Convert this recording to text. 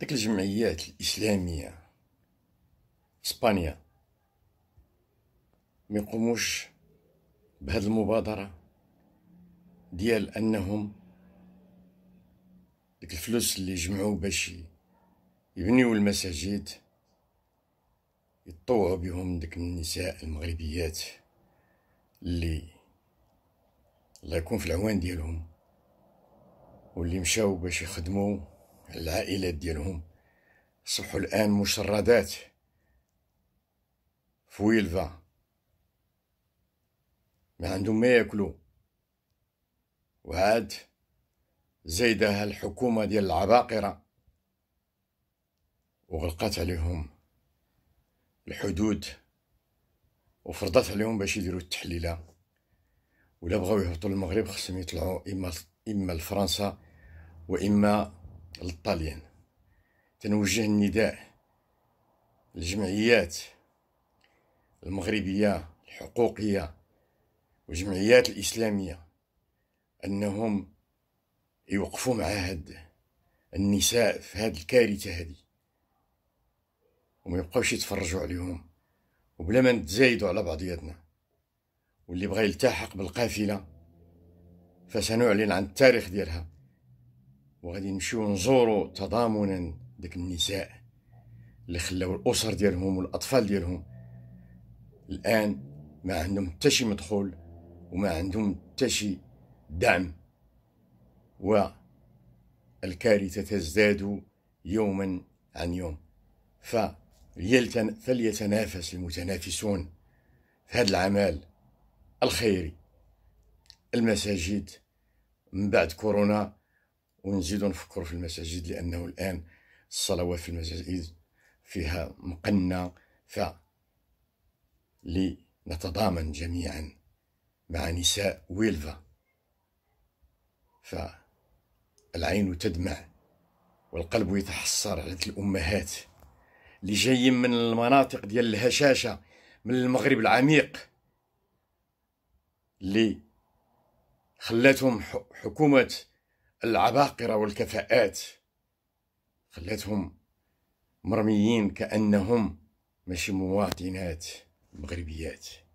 ديك الجمعيات الاسلاميه اسبانيا ما يقوموش بهذه المبادره ديال انهم ديك الفلوس اللي جمعوا باش يبنيو المساجد يتطوعوا بهم ديك النساء المغربيات اللي الله يكون في العوان ديالهم واللي مشاو باش يخدموا العائلات ديالهم صبحوا الآن مشردات فويلفا ما عندهم ما ياكلوا وعاد زايدها الحكومة ديال العباقرة وغلقات عليهم الحدود وفرضت عليهم باش يديروا التحليلة ولا بغاو يهبطوا للمغرب خصهم يطلعوا إما إما لفرنسا وإما للطاليان تنوجه النداء للجمعيات المغربية الحقوقية والجمعيات الإسلامية أنهم يوقفوا مع هاد النساء في هاد الكارثة هذه وما يبقاوش يتفرجوا عليهم وبلا ما نتزايدوا على بعضياتنا واللي بغى يلتحق بالقافلة فسنعلن عن التاريخ ديالها وغادي نمشيو نزورو تضامنا داك النساء اللي خلاو الاسر ديالهم والاطفال ديالهم الان ما عندهم حتى شي مدخول وما عندهم حتى شي دعم والكارثه تزداد يوما عن يوم فليتنافس المتنافسون في هذا العمل الخيري المساجد من بعد كورونا ونزيدو نفكروا في المساجد لأنه الآن الصلوات في المساجد فيها مقنة ف لنتضامن جميعا مع نساء ويلفا فالعين تدمع والقلب يتحسر على الأمهات اللي جايين من المناطق ديال الهشاشة من المغرب العميق اللي خلاتهم حكومة العباقرة والكفاءات خلاتهم مرميين كأنهم ماشي مواطنات مغربيات